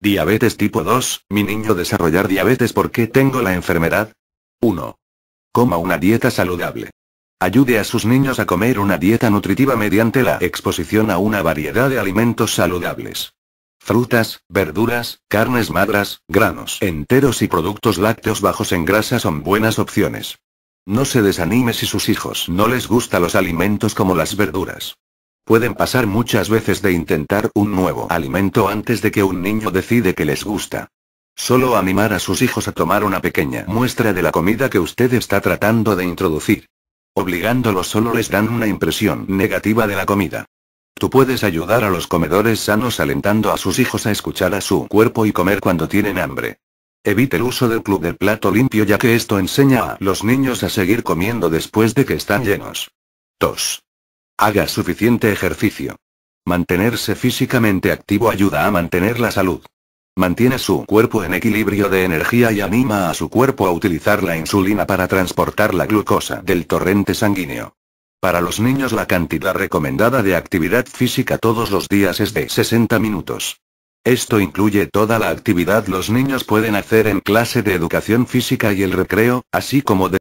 Diabetes tipo 2, mi niño desarrollar diabetes porque tengo la enfermedad. 1. Coma una dieta saludable. Ayude a sus niños a comer una dieta nutritiva mediante la exposición a una variedad de alimentos saludables. Frutas, verduras, carnes magras, granos enteros y productos lácteos bajos en grasa son buenas opciones. No se desanime si sus hijos no les gustan los alimentos como las verduras. Pueden pasar muchas veces de intentar un nuevo alimento antes de que un niño decide que les gusta. Solo animar a sus hijos a tomar una pequeña muestra de la comida que usted está tratando de introducir. Obligándolos solo les dan una impresión negativa de la comida. Tú puedes ayudar a los comedores sanos alentando a sus hijos a escuchar a su cuerpo y comer cuando tienen hambre. Evite el uso del club del plato limpio ya que esto enseña a los niños a seguir comiendo después de que están llenos. 2. Haga suficiente ejercicio. Mantenerse físicamente activo ayuda a mantener la salud. Mantiene su cuerpo en equilibrio de energía y anima a su cuerpo a utilizar la insulina para transportar la glucosa del torrente sanguíneo. Para los niños la cantidad recomendada de actividad física todos los días es de 60 minutos. Esto incluye toda la actividad los niños pueden hacer en clase de educación física y el recreo, así como de